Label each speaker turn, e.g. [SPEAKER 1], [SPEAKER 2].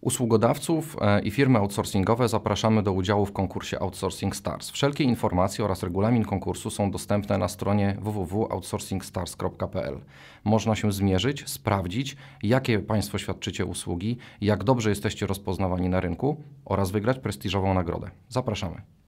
[SPEAKER 1] Usługodawców e, i firmy outsourcingowe zapraszamy do udziału w konkursie Outsourcing Stars. Wszelkie informacje oraz regulamin konkursu są dostępne na stronie www.outsourcingstars.pl. Można się zmierzyć, sprawdzić, jakie Państwo świadczycie usługi, jak dobrze jesteście rozpoznawani na rynku oraz wygrać prestiżową nagrodę. Zapraszamy.